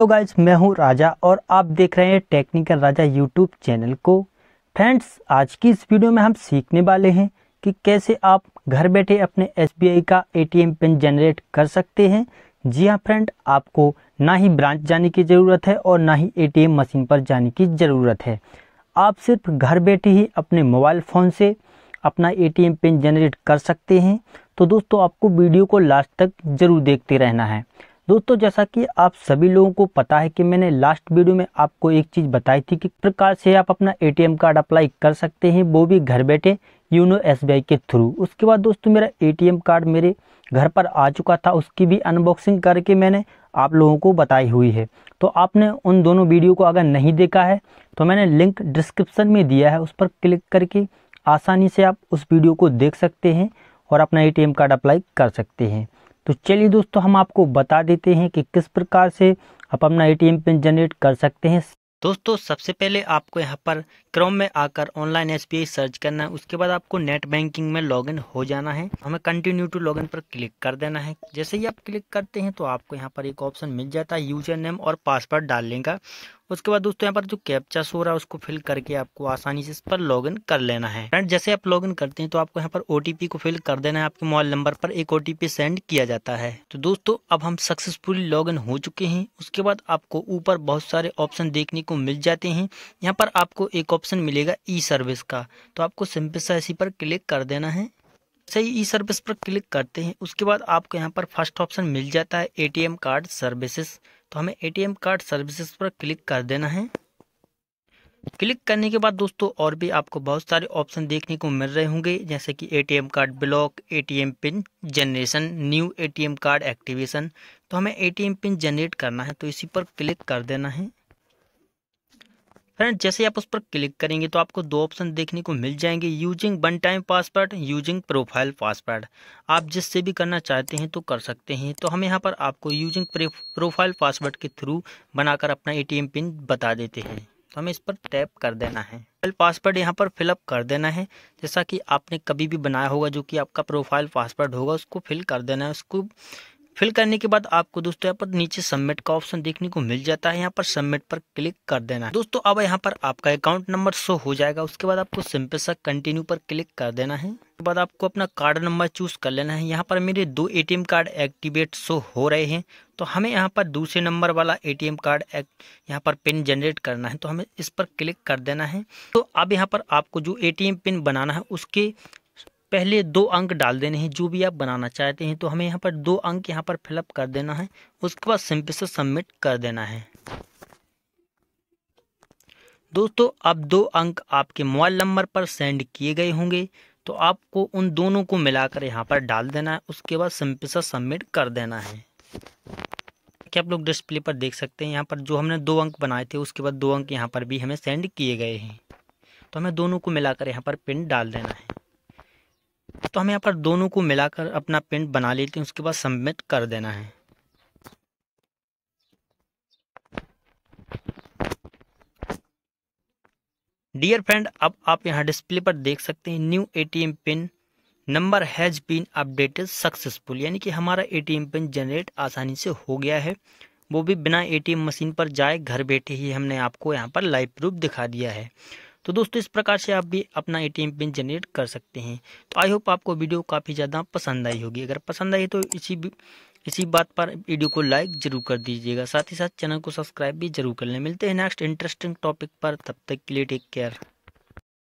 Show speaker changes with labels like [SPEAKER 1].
[SPEAKER 1] तो गाइज मैं हूं राजा और आप देख रहे हैं टेक्निकल राजा यूट्यूब चैनल को फ्रेंड्स आज की इस वीडियो में हम सीखने वाले हैं कि कैसे आप घर बैठे अपने एसबीआई का एटीएम पिन जनरेट कर सकते हैं जी हाँ फ्रेंड आपको ना ही ब्रांच जाने की ज़रूरत है और ना ही एटीएम मशीन पर जाने की ज़रूरत है आप सिर्फ घर बैठे ही अपने मोबाइल फ़ोन से अपना ए पिन जनरेट कर सकते हैं तो दोस्तों आपको वीडियो को लास्ट तक ज़रूर देखते रहना है दोस्तों जैसा कि आप सभी लोगों को पता है कि मैंने लास्ट वीडियो में आपको एक चीज़ बताई थी कि प्रकार से आप अपना एटीएम कार्ड अप्लाई कर सकते हैं वो भी घर बैठे यूनो एसबीआई के थ्रू उसके बाद दोस्तों मेरा एटीएम कार्ड मेरे घर पर आ चुका था उसकी भी अनबॉक्सिंग करके मैंने आप लोगों को बताई हुई है तो आपने उन दोनों वीडियो को अगर नहीं देखा है तो मैंने लिंक डिस्क्रिप्सन में दिया है उस पर क्लिक करके आसानी से आप उस वीडियो को देख सकते हैं और अपना एटीएम कार्ड अप्लाई कर सकते हैं तो चलिए दोस्तों हम आपको बता देते हैं कि किस प्रकार से आप अपना एटीएम पिन जनरेट कर सकते हैं दोस्तों सबसे पहले आपको यहाँ पर क्रोम में आकर ऑनलाइन एस सर्च करना है उसके बाद आपको नेट बैंकिंग में लॉगिन हो जाना है हमें कंटिन्यू टू लॉगिन पर क्लिक कर देना है जैसे ही आप क्लिक करते हैं तो आपको यहाँ पर एक ऑप्शन मिल जाता है यूजर नेम और पासवर्ड डालने का उसके बाद दोस्तों यहाँ पर जो कैप्चा शो रहा है उसको फिल करके आपको आसानी से इस पर लॉग कर लेना है फ्रेंड जैसे आप लॉग करते हैं तो आपको यहाँ पर ओ को फिल कर देना है आपके मोबाइल नंबर पर एक ओ सेंड किया जाता है तो दोस्तों अब हम सक्सेसफुली लॉग हो चुके हैं उसके बाद आपको ऊपर बहुत सारे ऑप्शन देखने को मिल जाते हैं यहाँ पर आपको एक ऑप्शन मिलेगा ई सर्विस का तो आपको सिंपल सा इसी पर क्लिक कर देना है सही ई सर्विस पर क्लिक करते हैं उसके बाद आपको यहाँ पर फर्स्ट ऑप्शन मिल जाता है एटीएम कार्ड सर्विसेज तो हमें एटीएम कार्ड सर्विसेज पर क्लिक कर देना है क्लिक करने के बाद दोस्तों और भी आपको बहुत सारे ऑप्शन देखने को मिल रहे होंगे जैसे कि ATM card block ATM pin generation new ATM card activation तो हमें एटीएम पिन जनरेट करना है तो इसी पर क्लिक कर देना है फ्रेंड जैसे आप उस पर क्लिक करेंगे तो आपको दो ऑप्शन देखने को मिल जाएंगे using one time password using profile password आप जिससे भी करना चाहते हैं तो कर सकते हैं तो हम यहाँ पर आपको यूजिंग प्रोफाइल पासवर्ड के थ्रू बनाकर अपना एटीएम पिन बता देते हैं तो हमें इस पर टैप कर देना है पासवर्ड यहाँ पर फिलअप कर देना है जैसा कि आपने कभी भी बनाया होगा जो कि आपका प्रोफाइल पासवर्ड होगा उसको फिल कर देना है उसको फिल करने के बाद आपको दोस्तों यहाँ पर नीचे सबमिट का ऑप्शन देखने को मिल जाता है यहाँ पर सबमिट पर क्लिक कर देना है दोस्तों अब यहाँ पर आपका अकाउंट नंबर शो हो जाएगा उसके बाद आपको सिंपल सा कंटिन्यू पर क्लिक कर देना है उसके बाद आपको अपना कार्ड नंबर चूज कर लेना है यहाँ पर मेरे दो ए कार्ड एक्टिवेट शो हो रहे हैं तो हमें यहाँ पर दूसरे नंबर वाला ए कार्ड एक्ट यहाँ पर पिन जनरेट करना है तो हमें इस पर क्लिक कर देना है तो अब यहाँ पर आपको जो ए पिन बनाना है उसके पहले दो अंक डाल देने हैं जो भी आप बनाना चाहते हैं तो हमें यहाँ पर दो अंक यहाँ पर फिलअप कर देना है उसके बाद सिंपल से सबमिट कर देना है दोस्तों अब दो अंक आपके मोबाइल नंबर पर सेंड किए गए होंगे तो आपको उन दोनों को मिलाकर यहाँ पर डाल देना है उसके बाद सिंपल से सबमिट कर देना है क्या आप लोग डिस्प्ले पर देख सकते हैं यहाँ पर जो हमने दो अंक बनाए थे उसके बाद दो अंक यहाँ पर भी हमें सेंड किए गए हैं तो हमें दोनों को मिलाकर यहाँ पर पिन डाल देना है तो हमें यहाँ पर दोनों को मिलाकर अपना पेंट बना लेते हैं उसके बाद सबमिट कर देना है डियर फ्रेंड अब आप यहाँ डिस्प्ले पर देख सकते हैं new ATM pin number has been updated successful यानी कि हमारा एटीएम पिन जनरेट आसानी से हो गया है वो भी बिना एटीएम मशीन पर जाए घर बैठे ही हमने आपको यहाँ पर लाइव प्रूफ दिखा दिया है तो दोस्तों इस प्रकार से आप भी अपना एटीएम पिन जनरेट कर सकते हैं तो आई होप आपको वीडियो काफ़ी ज़्यादा पसंद आई होगी अगर पसंद आई तो इसी इसी बात पर वीडियो को लाइक जरूर कर दीजिएगा साथ ही साथ चैनल को सब्सक्राइब भी जरूर कर लें मिलते हैं नेक्स्ट इंटरेस्टिंग टॉपिक पर तब तक के लिए टेक केयर